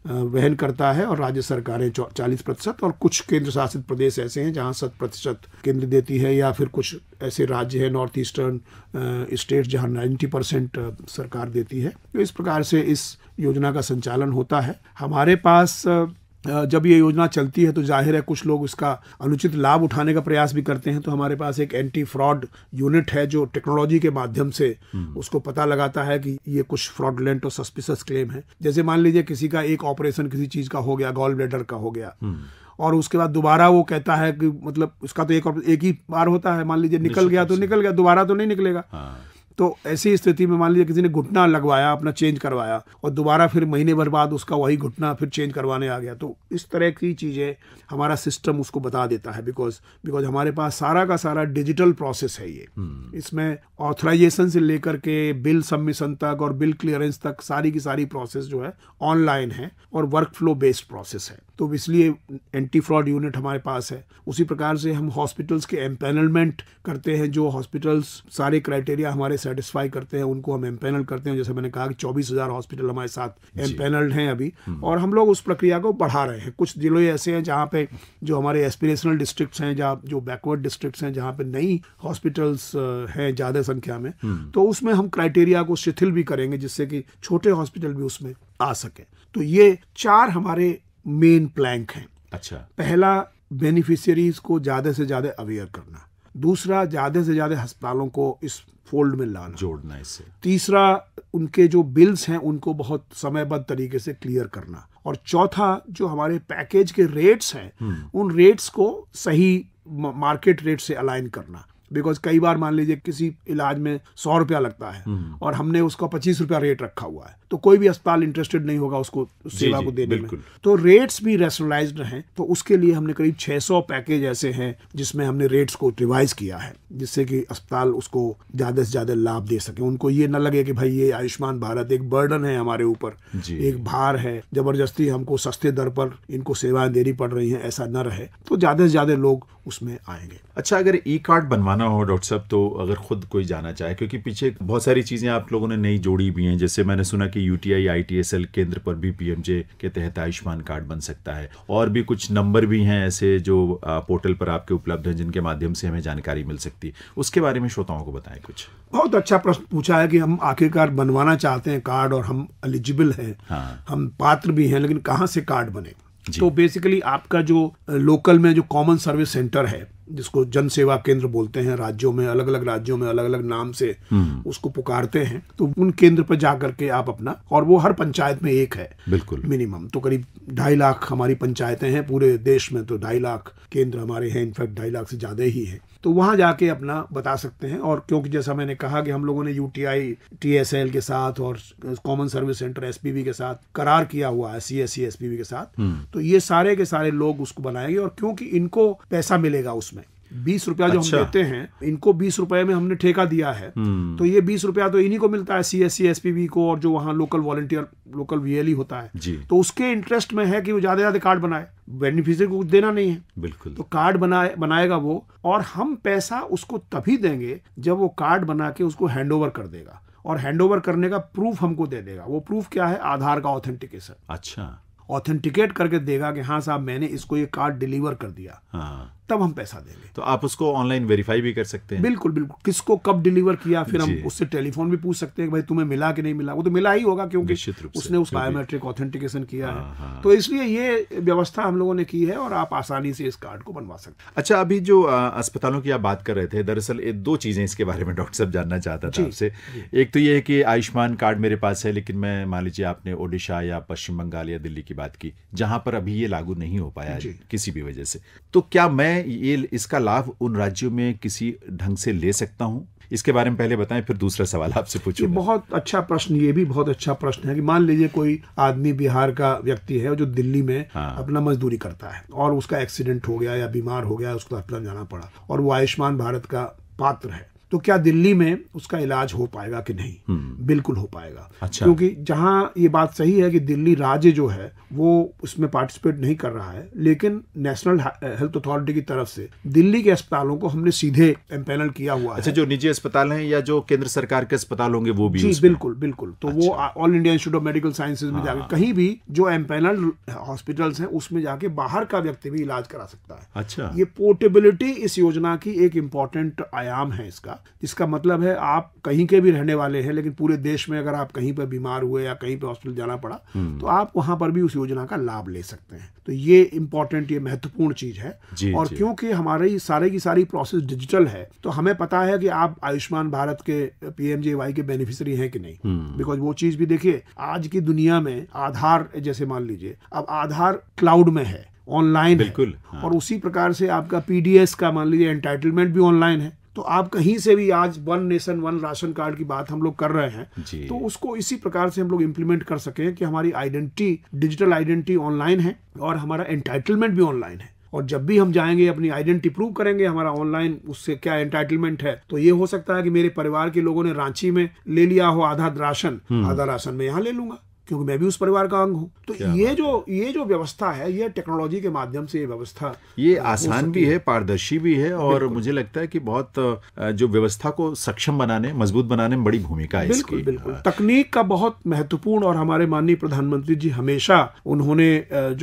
वहन करता है और राज्य सरकारें चालीस प्रतिशत और कुछ केंद्र शासित प्रदेश ऐसे हैं जहाँ शत प्रतिशत केंद्र देती है या फिर कुछ ऐसे राज्य हैं नॉर्थ ईस्टर्न स्टेट जहाँ नाइन्टी परसेंट सरकार देती है तो इस प्रकार से इस योजना का संचालन होता है हमारे पास जब ये योजना चलती है तो जाहिर है कुछ लोग उसका अनुचित लाभ उठाने का प्रयास भी करते हैं तो हमारे पास एक एंटी फ्रॉड यूनिट है जो टेक्नोलॉजी के माध्यम से हम्म। उसको पता लगाता है कि ये कुछ फ्रॉडलेंट और सस्पिशस क्लेम है जैसे मान लीजिए किसी का एक ऑपरेशन किसी चीज़ का हो गया गॉल ब्लेडर का हो गया हम्म। और उसके बाद दोबारा वो कहता है कि मतलब उसका तो एक एक ही बार होता है मान लीजिए निकल गया तो निकल गया दोबारा तो नहीं निकलेगा हाँ। तो ऐसी स्थिति में मान लीजिए किसी ने घुटना लगवाया अपना चेंज करवाया और दोबारा फिर महीने भर बाद उसका वही घुटना फिर चेंज करवाने आ गया तो इस तरह की चीज़ें हमारा सिस्टम उसको बता देता है बिकॉज बिकॉज हमारे पास सारा का सारा डिजिटल प्रोसेस है ये hmm. इसमें ऑथराइजेशन से लेकर के बिल सबमिशन तक और बिल क्लियरेंस तक सारी की सारी प्रोसेस जो है ऑनलाइन है और वर्क फ्लो बेस्ड प्रोसेस है तो इसलिए एंटी फ्रॉड यूनिट हमारे पास है उसी प्रकार से हम हॉस्पिटल्स के एम्पैनलमेंट करते हैं जो हॉस्पिटल्स सारे क्राइटेरिया हमारे सेटिस्फाई करते हैं उनको हम एम्पैनल करते हैं जैसे मैंने कहा कि चौबीस हज़ार हॉस्पिटल हमारे साथ एम्पैनल्ड हैं अभी हम्म। और हम लोग उस प्रक्रिया को बढ़ा रहे हैं कुछ जिलों ऐसे हैं जहाँ पे जो हमारे एस्पिरेशनल डिस्ट्रिक्ट हैं जहाँ जो बैकवर्ड डिस्ट्रिक्ट हैं जहाँ पे नई हॉस्पिटल्स हैं ज़्यादा संख्या में हम्म। तो उसमें हम क्राइटेरिया को शिथिल भी करेंगे जिससे कि छोटे हॉस्पिटल भी उसमें आ सके तो ये चार हमारे मेन प्लैंक हैं अच्छा पहला बेनिफिशियरीज को ज़्यादा से ज़्यादा अवेयर करना दूसरा ज़्यादा से ज़्यादा अस्पतालों को इस फोल्ड में लाना जोड़ना इसे तीसरा उनके जो बिल्स हैं उनको बहुत समयबद्ध तरीके से क्लियर करना और चौथा जो हमारे पैकेज के रेट्स हैं हम्म। उन रेट्स को सही मार्केट रेट से अलाइन करना बिकॉज कई बार मान लीजिए किसी इलाज में सौ रुपया लगता है हम्म। और हमने उसका पच्चीस रुपया रेट रखा हुआ है तो कोई भी अस्पताल इंटरेस्टेड नहीं होगा उसको उस सेवा को देने में तो रेट्स भी रेशनलाइज रहे तो उसके लिए हमने करीब 600 पैकेज ऐसे हैं जिसमें हमने रेट्स को रिवाइज किया है जिससे कि अस्पताल उसको ज़्यादा से ज़्यादा लाभ दे सके उनको ये ना लगे कि भाई ये आयुष्मान भारत एक बर्डन है हमारे ऊपर एक भार है जबरदस्ती हमको सस्ते दर पर इनको सेवाएं देनी पड़ रही है ऐसा न रहे तो ज़्यादा से ज़्यादा लोग उसमें आएंगे अच्छा अगर ई कार्ड बनवाना हो डॉक्टर साहब तो अगर खुद कोई जाना चाहे क्योंकि पीछे बहुत सारी चीज़ें आप लोगों ने नई जोड़ी भी हैं जैसे मैंने सुना कि यूटीआई आईटीएसएल केंद्र पर भी पीएमजे के तहत आयुष्मान कार्ड बन सकता है और भी कुछ नंबर भी हैं ऐसे जो पोर्टल पर आपके उपलब्ध हैं जिनके माध्यम से हमें जानकारी मिल सकती है उसके बारे में श्रोताओं को बताएं कुछ बहुत अच्छा प्रश्न पूछा है कि हम आखिरकार बनवाना चाहते हैं कार्ड और हम एलिजिबल हैं हाँ। हम पात्र भी हैं लेकिन कहाँ से कार्ड बने तो बेसिकली आपका जो लोकल में जो कॉमन सर्विस सेंटर है जिसको जन सेवा केंद्र बोलते हैं राज्यों में अलग अलग राज्यों में अलग अलग नाम से हम्म। उसको पुकारते हैं तो उन केंद्र पर जा करके आप अपना और वो हर पंचायत में एक है बिल्कुल मिनिमम तो करीब ढाई लाख हमारी पंचायतें हैं पूरे देश में तो ढाई लाख केंद्र हमारे हैं इनफैक्ट ढाई लाख से ज्यादा ही है तो वहाँ जाके अपना बता सकते हैं और क्योंकि जैसा मैंने कहा कि हम लोगों ने यू टी के साथ और कॉमन सर्विस सेंटर एस के साथ करार किया हुआ है सी एस e, के साथ हम्म। तो ये सारे के सारे लोग उसको बनाएंगे और क्योंकि इनको पैसा मिलेगा उसमें बीस रुपया जो अच्छा। हम देते हैं इनको बीस रुपए में हमने ठेका दिया है हम्म। तो ये बीस रुपया तो इन्हीं को मिलता है C S C S P B को और जो वहाँ लोकल वॉलंटियर लोकल वी होता है तो उसके इंटरेस्ट में है कि वो ज्यादा ज्यादा कार्ड बनाए बेनिफिशियरी को कुछ देना नहीं है बिल्कुल तो कार्ड बनाए बनाएगा वो और हम पैसा उसको तभी देंगे जब वो कार्ड बना के उसको हैंड ओवर कर देगा और हैंड ओवर करने का प्रूफ हमको दे देगा वो प्रूफ क्या है आधार का ऑथेंटिकेशन अच्छा ऑथेंटिकेट करके देगा कि हाँ साहब मैंने इसको ये कार्ड डिलीवर कर दिया हाँ। तब हम पैसा देंगे तो आप उसको ऑनलाइन वेरीफाई भी कर सकते हैं बिल्कुल बिल्कुल किसको कब डिलीवर किया फिर हम उससे टेलीफोन भी पूछ सकते हैं भाई तुम्हें मिला कि नहीं मिला वो तो मिला ही होगा क्योंकि उसने उस बायोमेट्रिक ऑथेंटिकेशन किया है हाँ, हाँ। तो इसलिए ये व्यवस्था हम लोगों ने की है और आप आसानी से इस कार्ड को बनवा सकते हैं अच्छा अभी जो अस्पतालों की आप बात कर रहे थे दरअसल दो चीज़ें इसके बारे में डॉक्टर साहब जानना चाहता था आपसे एक तो ये है कि आयुष्मान कार्ड मेरे पास है लेकिन मैं मान लीजिए आपने ओडिशा या पश्चिम बंगाल या दिल्ली की बात की जहां पर अभी ये लागू नहीं हो पाया किसी भी वजह से तो क्या मैं मैं ये इसका लाभ उन राज्यों में किसी ढंग से ले सकता हूँ इसके बारे में पहले बताएं फिर दूसरा सवाल आपसे पूछूं बहुत अच्छा प्रश्न ये भी बहुत अच्छा प्रश्न है कि मान लीजिए कोई आदमी बिहार का व्यक्ति है जो दिल्ली में हाँ। अपना मजदूरी करता है और उसका एक्सीडेंट हो गया या बीमार हो गया उसको अस्पताल जाना पड़ा और वो आयुष्मान भारत का पात्र है तो क्या दिल्ली में उसका इलाज हो पाएगा कि नहीं हम्म। बिल्कुल हो पाएगा अच्छा। क्योंकि जहां ये बात सही है कि दिल्ली राज्य जो है वो उसमें पार्टिसिपेट नहीं कर रहा है लेकिन नेशनल हेल्थ अथॉरिटी की तरफ से दिल्ली के अस्पतालों को हमने सीधे एम्पेनल किया हुआ अच्छा, है जो निजी अस्पताल हैं या जो केंद्र सरकार के अस्पताल होंगे वो भी जी बिल्कुल बिल्कुल तो वो All India Institute of Medical Sciences में जाकर हाँ। कहीं भी जो एम्पेनल हॉस्पिटल्स हैं उसमें जाके बाहर का व्यक्ति भी इलाज करा सकता है अच्छा ये पोर्टेबिलिटी इस योजना की एक इम्पोर्टेंट आयाम है इसका इसका मतलब है आप कहीं के भी रहने वाले हैं लेकिन पूरे देश में अगर आप कहीं पर बीमार हुए या कहीं पर हॉस्पिटल जाना पड़ा हम्म। तो आप वहां पर भी उस योजना का लाभ ले सकते हैं तो ये इम्पोर्टेंट ये महत्वपूर्ण चीज़ है और क्योंकि हमारी सारे की सारी प्रोसेस डिजिटल है तो हमें पता है कि आप आयुष्मान भारत के पीएमजेवाई के बेनिफिशरी हैं कि नहीं बिकॉज हम्म। वो चीज़ भी देखिए आज की दुनिया में आधार जैसे मान लीजिए अब आधार क्लाउड में है ऑनलाइन बिल्कुल है। हाँ। और उसी प्रकार से आपका पीडीएस का मान लीजिए एंटाइटलमेंट भी ऑनलाइन है तो आप कहीं से भी आज one nation one ration card की बात हम लोग कर रहे हैं तो उसको इसी प्रकार से हम लोग इम्प्लीमेंट कर सके कि हमारी आइडेंटिटी डिजिटल आइडेंटिटी ऑनलाइन है और हमारा एंटाइटलमेंट भी ऑनलाइन है और जब भी हम जाएंगे अपनी आइडेंटिटी प्रूव करेंगे हमारा ऑनलाइन उससे क्या एंटाइटलमेंट है तो ये हो सकता है कि मेरे परिवार के लोगों ने रांची में ले लिया हो आधा राशन हम्म। आधा राशन में यहाँ ले लूंगा क्योंकि मैं भी उस परिवार का अंग हूँ तो ये जो ये जो व्यवस्था है ये टेक्नोलॉजी के माध्यम से ये व्यवस्था ये आसान भी है पारदर्शी भी है और मुझे लगता है कि बहुत जो व्यवस्था को सक्षम बनाने मजबूत बनाने में बड़ी भूमिका है बिल्कुल इसकी। बिल्कुल तकनीक का बहुत महत्वपूर्ण और हमारे माननीय प्रधानमंत्री जी हमेशा उन्होंने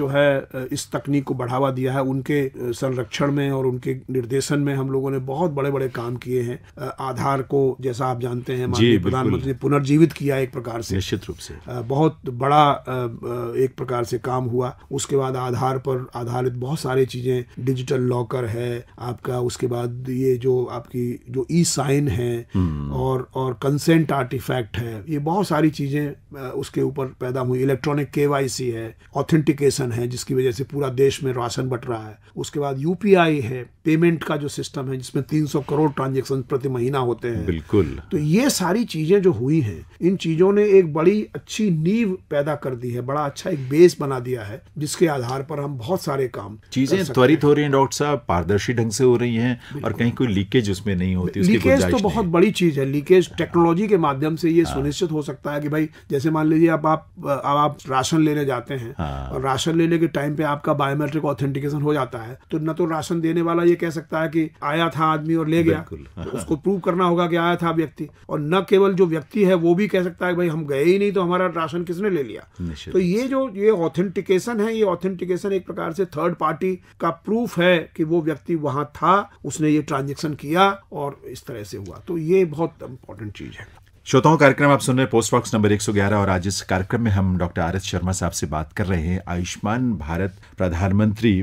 जो है इस तकनीक को बढ़ावा दिया है उनके संरक्षण में और उनके निर्देशन में हम लोगों ने बहुत बड़े बड़े काम किए हैं आधार को जैसा आप जानते हैं माननीय प्रधानमंत्री ने पुनर्जीवित किया एक प्रकार से निश्चित रूप से बहुत बहुत बड़ा एक प्रकार से काम हुआ उसके बाद आधार पर आधारित बहुत सारी चीज़ें डिजिटल लॉकर है आपका उसके बाद ये जो आपकी जो ई साइन है हम्म। और और कंसेंट आर्टिफैक्ट है ये बहुत सारी चीज़ें उसके ऊपर पैदा हुई इलेक्ट्रॉनिक केवाईसी है ऑथेंटिकेशन है जिसकी वजह से पूरा देश में राशन बट रहा है उसके बाद यूपीआई है पेमेंट का जो सिस्टम है जिसमें 300 करोड़ ट्रांजेक्शन प्रति महीना होते हैं बिल्कुल तो ये सारी चीजें जो हुई हैं इन चीजों ने एक बड़ी अच्छी नींव नींव पैदा कर दी है बड़ा अच्छा एक बेस बना दिया है जिसके आधार पर हम बहुत सारे काम चीजें त्वरित हो रही हैं डॉक्टर साहब पारदर्शी ढंग से हो रही हैं और कहीं कोई लीकेज उसमें नहीं होती लीकेज तो बहुत बड़ी चीज है लीकेज टेक्नोलॉजी के माध्यम से ये सुनिश्चित हो सकता है कि भाई जैसे मान लीजिए आप आप अब आप राशन लेने जाते हैं हाँ। और राशन लेने के टाइम पे आपका बायोमेट्रिक ऑथेंटिकेशन हो जाता है तो न तो राशन देने वाला ये कह सकता है कि आया था आदमी और ले गया तो उसको प्रूव करना होगा कि आया था व्यक्ति और न केवल जो व्यक्ति है वो भी कह सकता है भाई हम गए ही नहीं तो हमारा राशन किसने ले लिया तो ये जो ये ऑथेंटिकेशन है ये ऑथेंटिकेशन एक प्रकार से थर्ड पार्टी का प्रूफ है कि वो व्यक्ति वहां था उसने ये ट्रांजेक्शन किया और इस तरह से हुआ तो ये बहुत इंपॉर्टेंट चीज है श्रोताओं कार्यक्रम आप सुन रहे हैं पोस्ट बॉक्स नंबर 111 और आज इस कार्यक्रम में हम डॉक्टर आर एस शर्मा साहब से बात कर रहे हैं आयुष्मान भारत प्रधानमंत्री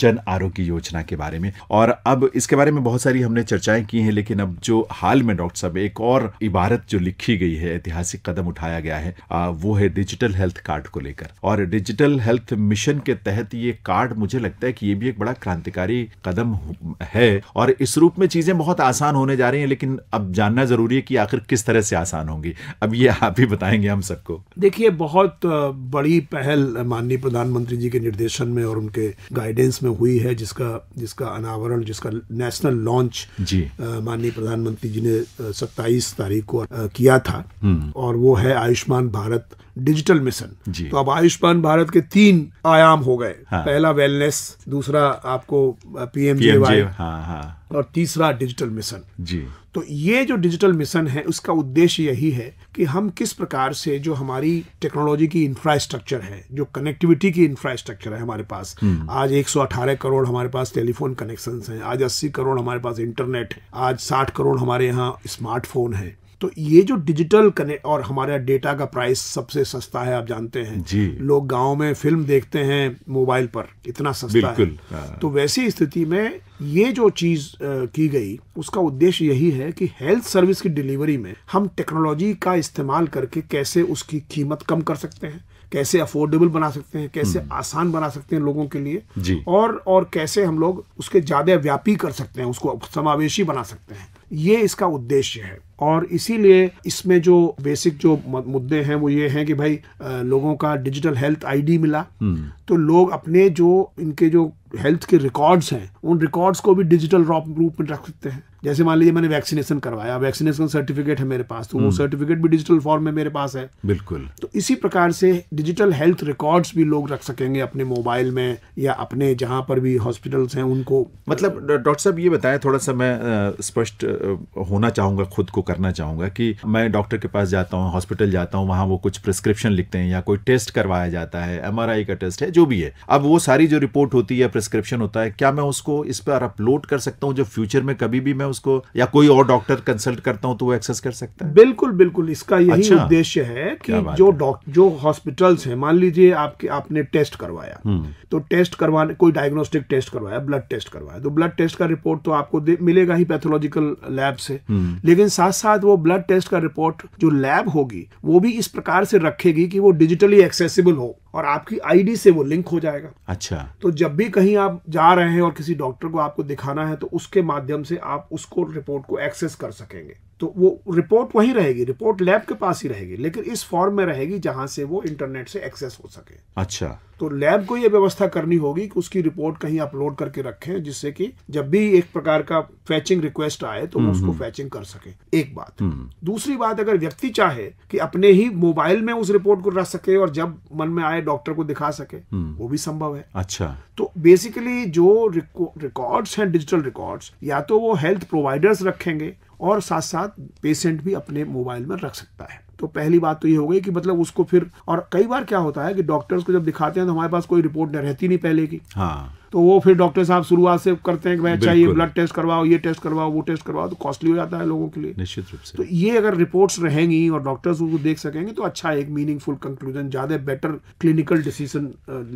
जन आरोग्य योजना के बारे में और अब इसके बारे में बहुत सारी हमने चर्चाएं की हैं लेकिन अब जो हाल में डॉक्टर साहब एक और इबारत जो लिखी गई है ऐतिहासिक कदम उठाया गया है आ, वो है डिजिटल हेल्थ कार्ड को लेकर और डिजिटल हेल्थ मिशन के तहत ये कार्ड मुझे लगता है कि ये भी एक बड़ा क्रांतिकारी कदम है और इस रूप में चीजें बहुत आसान होने जा रही है लेकिन अब जानना जरूरी है कि आखिर किस तरह से आसान होंगी अब ये आप ही बताएंगे हम सबको देखिए बहुत बड़ी पहल माननीय प्रधानमंत्री जी के निर्देशन में और उनके गाइडेंस फ्रांस में हुई है जिसका जिसका अनावरण जिसका नेशनल लॉन्च माननीय प्रधानमंत्री जी ने सत्ताईस तारीख को किया था हम्म। और वो है आयुष्मान भारत डिजिटल मिशन तो अब आयुष्मान भारत के तीन आयाम हो गए हाँ। पहला वेलनेस दूसरा आपको पीएम और तीसरा डिजिटल मिशन जी तो ये जो डिजिटल मिशन है उसका उद्देश्य यही है कि हम किस प्रकार से जो हमारी टेक्नोलॉजी की इंफ्रास्ट्रक्चर है जो कनेक्टिविटी की इंफ्रास्ट्रक्चर है हमारे पास हम्म। आज 118 करोड़ हमारे पास टेलीफोन कनेक्शंस हैं आज 80 करोड़ हमारे पास इंटरनेट है आज 60 करोड़ हमारे यहाँ स्मार्टफोन है तो ये जो डिजिटल कनेक्ट और हमारा डेटा का प्राइस सबसे सस्ता है आप जानते हैं जी लोग गांव में फिल्म देखते हैं मोबाइल पर इतना सस्ता है हाँ। तो वैसी स्थिति में ये जो चीज़ की गई उसका उद्देश्य यही है कि हेल्थ सर्विस की डिलीवरी में हम टेक्नोलॉजी का इस्तेमाल करके कैसे उसकी कीमत कम कर सकते हैं कैसे अफोर्डेबल बना सकते हैं कैसे हम्म। आसान बना सकते हैं लोगों के लिए जी। और और कैसे हम लोग उसके ज़्यादा व्यापी कर सकते हैं उसको समावेशी बना सकते हैं ये इसका उद्देश्य है और इसीलिए इसमें जो बेसिक जो मुद्दे हैं वो ये हैं कि भाई लोगों का डिजिटल हेल्थ आईडी मिला हम्म। तो लोग अपने जो इनके जो हेल्थ के रिकॉर्ड्स हैं उन रिकॉर्ड्स को भी डिजिटल रूप में रख सकते हैं जैसे मान लीजिए मैंने वैक्सीनेशन करवाया वैक्सीनेशन सर्टिफिकेट है मेरे पास तो वो सर्टिफिकेट हम्म। भी डिजिटल फॉर्म में मेरे पास है बिल्कुल तो इसी प्रकार से डिजिटल हेल्थ रिकॉर्ड्स भी लोग रख सकेंगे अपने मोबाइल में या अपने जहाँ पर भी हॉस्पिटल्स हैं उनको मतलब डॉक्टर साहब ये बताएं थोड़ा सा मैं स्पष्ट होना चाहूँगा खुद को करना चाहूँगा कि मैं डॉक्टर के पास जाता हूँ हॉस्पिटल जाता हूँ वहाँ वो कुछ प्रिस्क्रिप्शन लिखते हैं या कोई टेस्ट करवाया जाता है एम का टेस्ट है जो भी है अब वो सारी जो रिपोर्ट होती है प्रिस्क्रिप्शन होता है क्या मैं उसको इस पर अपलोड कर सकता हूँ जो फ्यूचर में कभी भी मैं उसको या कोई और डॉक्टर कंसल्ट करता हूँ तो वो एक्सेस कर सकता है बिल्कुल बिल्कुल इसका यही अच्छा? उद्देश्य है कि जो डॉक्टर जो हॉस्पिटल्स है मान लीजिए आपके आपने टेस्ट करवाया हम्म। तो टेस्ट करवाने कोई डायग्नोस्टिक टेस्ट करवाया ब्लड टेस्ट करवाया तो ब्लड टेस्ट का रिपोर्ट तो आपको मिलेगा ही पैथोलॉजिकल लैब से हम्म। लेकिन साथ साथ वो ब्लड टेस्ट का रिपोर्ट जो लैब होगी वो भी इस प्रकार से रखेगी कि वो डिजिटली एक्सेसिबल हो और आपकी आईडी से वो लिंक हो जाएगा अच्छा तो जब भी कहीं आप जा रहे हैं और किसी डॉक्टर को आपको दिखाना है तो उसके माध्यम से आप उसको रिपोर्ट को एक्सेस कर सकेंगे तो वो रिपोर्ट वहीं रहेगी रिपोर्ट लैब के पास ही रहेगी लेकिन इस फॉर्म में रहेगी जहां से वो इंटरनेट से एक्सेस हो सके अच्छा तो लैब को यह व्यवस्था करनी होगी कि उसकी रिपोर्ट कहीं अपलोड करके रखें जिससे कि जब भी एक प्रकार का फैचिंग रिक्वेस्ट आए तो हम्म, उसको फैचिंग हम्म। कर सके एक बात हम्म। दूसरी बात अगर व्यक्ति चाहे कि अपने ही मोबाइल में उस रिपोर्ट को रख सके और जब मन में आए डॉक्टर को दिखा सके वो भी संभव है अच्छा तो बेसिकली जो रिकॉर्ड्स हैं डिजिटल रिकॉर्ड्स या तो वो हेल्थ प्रोवाइडर्स रखेंगे और साथ साथ पेशेंट भी अपने मोबाइल में रख सकता है तो पहली बात तो ये हो गई कि मतलब उसको फिर और कई बार क्या होता है कि डॉक्टर्स को जब दिखाते हैं तो हमारे पास कोई रिपोर्ट रहती नहीं पहले की हाँ तो वो फिर डॉक्टर साहब शुरुआत से करते हैं कि भाई चाहिए ब्लड टेस्ट करवाओ ये टेस्ट करवाओ वो टेस्ट करवाओ तो कॉस्टली हो जाता है लोगों के लिए निश्चित रूप से तो ये अगर रिपोर्ट्स रहेंगी और डॉक्टर्स उसको देख सकेंगे तो अच्छा एक मीनिंगफुल कंक्लूजन ज़्यादा बेटर क्लिनिकल डिसीजन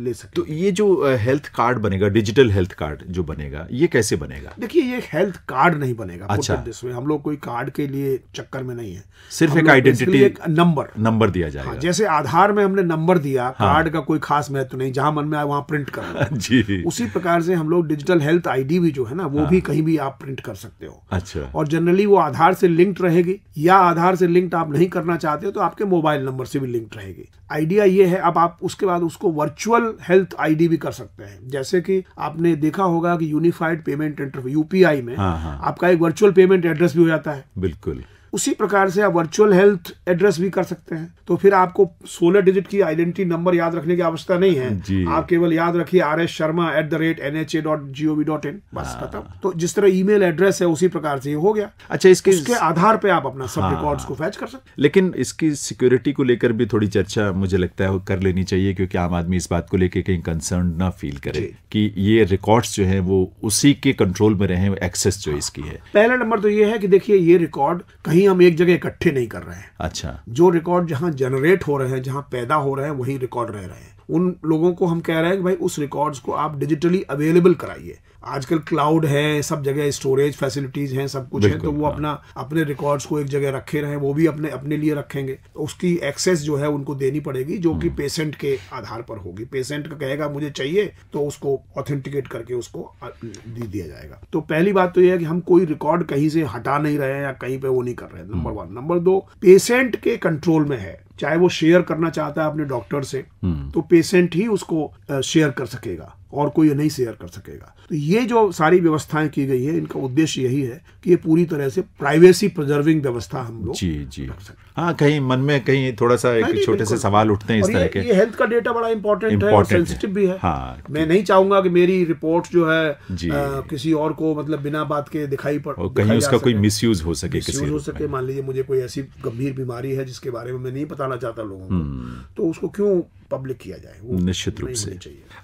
ले सकते तो ये जो हेल्थ कार्ड बनेगा डिजिटल हेल्थ कार्ड जो बनेगा ये कैसे बनेगा देखिए ये हेल्थ कार्ड नहीं बनेगा अच्छा हम लोग कोई कार्ड के लिए चक्कर में नहीं है सिर्फ एक आइडेंटिटी एक नंबर नंबर दिया जाएगा हाँ, जैसे आधार में हमने नंबर दिया कार्ड हाँ। का कोई खास महत्व नहीं जहां मन में आए वहां प्रिंट कर जी उसी इसी प्रकार से हम लोग डिजिटल हेल्थ आईडी भी जो है ना वो हाँ। भी कहीं भी आप प्रिंट कर सकते हो अच्छा और जनरली वो आधार से लिंक्ड रहेगी या आधार से लिंक्ड आप नहीं करना चाहते हो तो आपके मोबाइल नंबर से भी लिंक्ड रहेगी आइडिया ये है अब आप उसके बाद उसको वर्चुअल हेल्थ आईडी भी कर सकते हैं जैसे कि आपने देखा होगा कि यूनिफाइड पेमेंट इंटरव्यू यूपीआई में हाँ, हाँ। आपका एक वर्चुअल पेमेंट एड्रेस भी हो जाता है बिल्कुल उसी प्रकार से आप वर्चुअल हेल्थ एड्रेस भी कर सकते हैं तो फिर आपको सोलह डिजिट की आइडेंटिटी नंबर याद रखने की आवश्यकता नहीं है आप केवल याद रखिए R S Sharma at the rate N H A dot G O V dot in बस हाँ। खत्म तो जिस तरह ईमेल एड्रेस है उसी प्रकार से हो गया अच्छा इसके इसके आधार पे आप अपना सब रिकॉर्ड हाँ। को फैच कर सकते लेकिन इसकी सिक्योरिटी को लेकर भी थोड़ी चर्चा मुझे लगता है कर लेनी चाहिए क्योंकि आम आदमी इस बात को लेकर कहीं कंसर्न ना फील करे कि ये रिकॉर्ड्स जो है वो उसी के कंट्रोल में रहे एक्सेस जो हाँ। इसकी है पहला नंबर तो ये है कि देखिए ये रिकॉर्ड कहीं कहीं हम एक जगह इकट्ठे नहीं कर रहे हैं अच्छा जो रिकॉर्ड जहाँ जनरेट हो रहे हैं जहाँ पैदा हो रहे हैं वही रिकॉर्ड रह रहे हैं उन लोगों को हम कह रहे हैं कि भाई उस रिकॉर्ड्स को आप डिजिटली अवेलेबल कराइए आजकल क्लाउड है सब जगह स्टोरेज फैसिलिटीज हैं सब कुछ है तो वो हाँ। अपना अपने रिकॉर्ड्स को एक जगह रखे रहे वो भी अपने अपने लिए रखेंगे तो उसकी एक्सेस जो है उनको देनी पड़ेगी जो कि पेशेंट हम्म। के आधार पर होगी पेशेंट का कहेगा मुझे चाहिए तो उसको ऑथेंटिकेट करके उसको दे दिया जाएगा तो पहली बात तो यह है कि हम कोई रिकॉर्ड कहीं से हटा नहीं रहे हैं या कहीं पे वो नहीं कर रहे हैं नंबर वन नंबर दो पेशेंट के कंट्रोल में है चाहे वो शेयर करना चाहता है अपने डॉक्टर से हम्म। तो पेशेंट ही उसको शेयर कर सकेगा और कोई ये नहीं शेयर कर सकेगा तो ये जो सारी व्यवस्थाएं की गई है इनका उद्देश्य यही है कि ये पूरी तरह से प्राइवेसी प्रिजर्विंग व्यवस्था हम लोग जी जी रख सकते हाँ कहीं मन में कहीं थोड़ा सा एक छोटे से सवाल उठते हैं इस तरह के ये हेल्थ का डेटा बड़ा इंपॉर्टेंट है और सेंसिटिव भी है हाँ, मैं नहीं चाहूंगा कि मेरी रिपोर्ट जो है आ, किसी और को मतलब बिना बात के दिखाई पड़ कहीं उसका कोई मिस यूज हो सके किसी हो सके मान लीजिए मुझे कोई ऐसी गंभीर बीमारी है जिसके बारे में मैं नहीं बताना चाहता लोगों को हम्म। तो उसको क्यों पब्लिक किया जाए निश्चित रूप से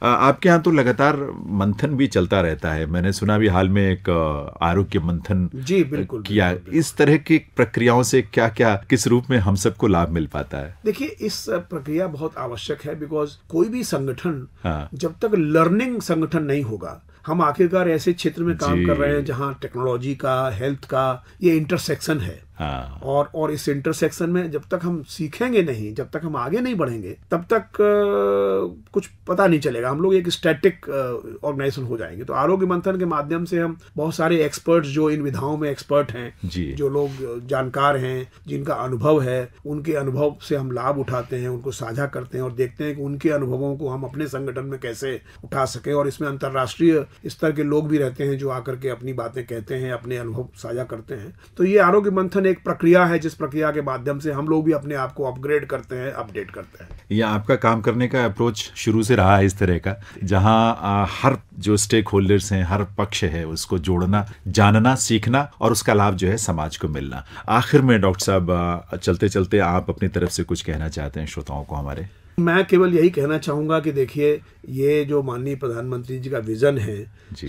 आपके यहाँ तो लगातार मंथन भी चलता रहता है मैंने सुना भी हाल में एक आरोग्य मंथन जी बिल्कुल किया इस तरह की प्रक्रियाओं से क्या क्या किस रूप रूप में हम सबको लाभ मिल पाता है देखिए इस प्रक्रिया बहुत आवश्यक है बिकॉज कोई भी संगठन हाँ। जब तक लर्निंग संगठन नहीं होगा हम आखिरकार ऐसे क्षेत्र में काम कर रहे हैं जहाँ टेक्नोलॉजी का हेल्थ का ये इंटरसेक्शन है हाँ। और और इस इंटरसेक्शन में जब तक हम सीखेंगे नहीं जब तक हम आगे नहीं बढ़ेंगे तब तक आ, कुछ पता नहीं चलेगा हम लोग एक स्टैटिक ऑर्गेनाइजेशन हो जाएंगे तो आरोग्य मंथन के माध्यम से हम बहुत सारे एक्सपर्ट्स जो इन विधाओं में एक्सपर्ट हैं जो लोग जानकार हैं जिनका अनुभव है उनके अनुभव से हम लाभ उठाते हैं उनको साझा करते हैं और देखते हैं कि उनके अनुभवों को हम अपने संगठन में कैसे उठा सकें और इसमें अंतर्राष्ट्रीय स्तर के लोग भी रहते हैं जो आकर के अपनी बातें कहते हैं अपने अनुभव साझा करते हैं तो ये आरोग्य मंथन एक प्रक्रिया है जिस प्रक्रिया के माध्यम से हम लोग भी अपने आप को अपग्रेड करते हैं अपडेट करते हैं ये आपका काम करने का अप्रोच शुरू से रहा है इस तरह का जहाँ हर जो स्टेक होल्डर्स हैं हर पक्ष है उसको जोड़ना जानना सीखना और उसका लाभ जो है समाज को मिलना आखिर में डॉक्टर साहब चलते चलते आप अपनी तरफ से कुछ कहना चाहते हैं श्रोताओं को हमारे मैं केवल यही कहना चाहूंगा कि देखिए ये जो माननीय प्रधानमंत्री जी का विज़न है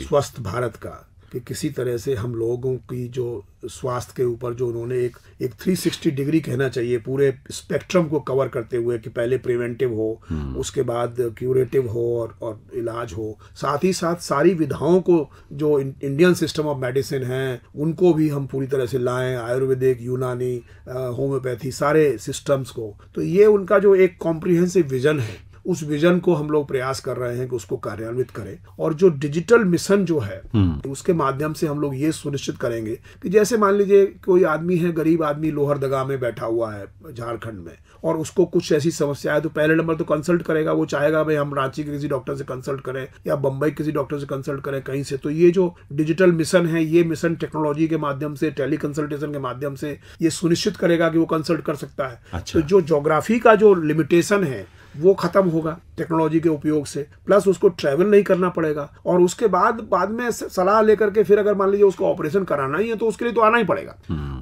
स्वस्थ भारत का कि किसी तरह से हम लोगों की जो स्वास्थ्य के ऊपर जो उन्होंने एक एक 360 डिग्री कहना चाहिए पूरे स्पेक्ट्रम को कवर करते हुए कि पहले प्रिवेंटिव हो हम्म। उसके बाद क्यूरेटिव हो और और इलाज हो साथ ही साथ सारी विधाओं को जो इंडियन सिस्टम ऑफ मेडिसिन हैं उनको भी हम पूरी तरह से लाएं आयुर्वेदिक यूनानी होम्योपैथी सारे सिस्टम्स को तो ये उनका जो एक कॉम्प्रिहेंसिव विजन है उस विजन को हम लोग प्रयास कर रहे हैं कि उसको कार्यान्वित करें और जो डिजिटल मिशन जो है हम्म। उसके माध्यम से हम लोग ये सुनिश्चित करेंगे कि जैसे मान लीजिए कोई आदमी है गरीब आदमी लोहर दगा में बैठा हुआ है झारखंड में और उसको कुछ ऐसी समस्या है तो पहले नंबर तो कंसल्ट करेगा वो चाहेगा भाई हम रांची के किसी डॉक्टर से कंसल्ट करें या बम्बई किसी डॉक्टर से कंसल्ट करें कहीं से तो ये जो डिजिटल मिशन है ये मिशन टेक्नोलॉजी के माध्यम से टेली कंसल्टेशन के माध्यम से ये सुनिश्चित करेगा कि वो कंसल्ट कर सकता है अच्छा। तो जो जोग्राफी का जो लिमिटेशन है वो खत्म होगा टेक्नोलॉजी के उपयोग से प्लस उसको ट्रैवल नहीं करना पड़ेगा और उसके बाद बाद में सलाह लेकर के फिर अगर मान लीजिए उसको ऑपरेशन कराना ही है तो उसके लिए तो आना ही पड़ेगा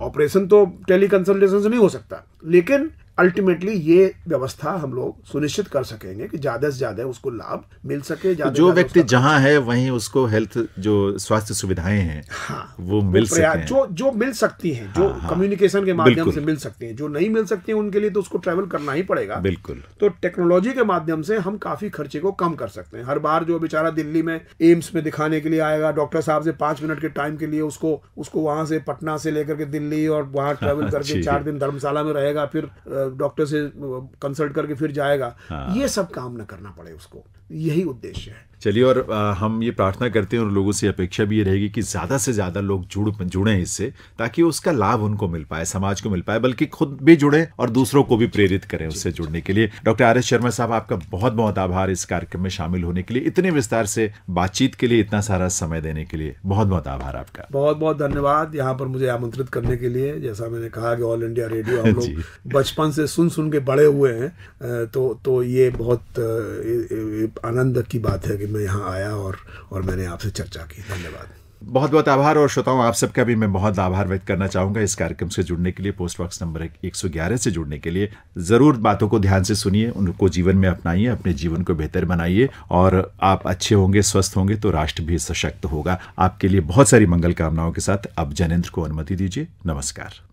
ऑपरेशन हम्म। तो टेली कंसल्टेशन से नहीं हो सकता लेकिन अल्टीमेटली ये व्यवस्था हम लोग सुनिश्चित कर सकेंगे कि ज्यादा से ज्यादा उसको लाभ मिल सके ज्यादा जो व्यक्ति जहाँ है वहीं उसको हेल्थ जो स्वास्थ्य सुविधाएं हैं हाँ, वो मिल सके जो जो मिल सकती हैं जो हाँ, कम्युनिकेशन हाँ। के माध्यम से मिल सकती हैं जो नहीं मिल सकती हैं उनके लिए तो उसको ट्रेवल करना ही पड़ेगा बिल्कुल तो टेक्नोलॉजी के माध्यम से हम काफी खर्चे को कम कर सकते हैं हर बार जो बेचारा दिल्ली में एम्स में दिखाने के लिए आएगा डॉक्टर साहब से पांच मिनट के टाइम के लिए उसको उसको वहां से पटना से लेकर के दिल्ली और वहां ट्रेवल करके चार दिन धर्मशाला में रहेगा फिर डॉक्टर से कंसल्ट करके फिर जाएगा हाँ। ये सब काम ना करना पड़े उसको यही उद्देश्य है चलिए और हम ये प्रार्थना करते हैं और लोगों से अपेक्षा भी ये रहेगी कि ज़्यादा से ज़्यादा लोग जुड़ जुड़ें इससे ताकि उसका लाभ उनको मिल पाए समाज को मिल पाए बल्कि खुद भी जुड़ें और दूसरों को भी प्रेरित करें उससे जुड़ने के लिए डॉक्टर आर एस शर्मा साहब आपका बहुत बहुत आभार इस कार्यक्रम में शामिल होने के लिए इतने विस्तार से बातचीत के लिए इतना सारा समय देने के लिए बहुत बहुत आभार आपका बहुत बहुत धन्यवाद यहाँ पर मुझे आमंत्रित करने के लिए जैसा मैंने कहा कि ऑल इंडिया रेडियो हम लोग बचपन से सुन सुन के बड़े हुए हैं तो तो ये बहुत आनंद की बात है कि मैं यहाँ आया और और मैंने आपसे चर्चा की धन्यवाद बहुत बहुत आभार और श्रोताओं आप सबका भी मैं बहुत आभार व्यक्त करना चाहूँगा इस कार्यक्रम से जुड़ने के लिए पोस्ट बॉक्स नंबर एक सौ ग्यारह से जुड़ने के लिए ज़रूर बातों को ध्यान से सुनिए उनको जीवन में अपनाइए अपने जीवन को बेहतर बनाइए और आप अच्छे होंगे स्वस्थ होंगे तो राष्ट्र भी सशक्त होगा आपके लिए बहुत सारी मंगल कामनाओं के साथ अब जनेन्द्र को अनुमति दीजिए नमस्कार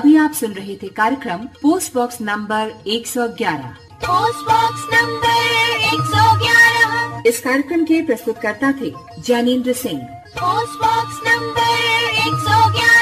अभी आप सुन रहे थे कार्यक्रम post box number 111 post box number 111 इस कार्यक्रम के प्रस्तुतकर्ता थे Jainendra Singh post box number 111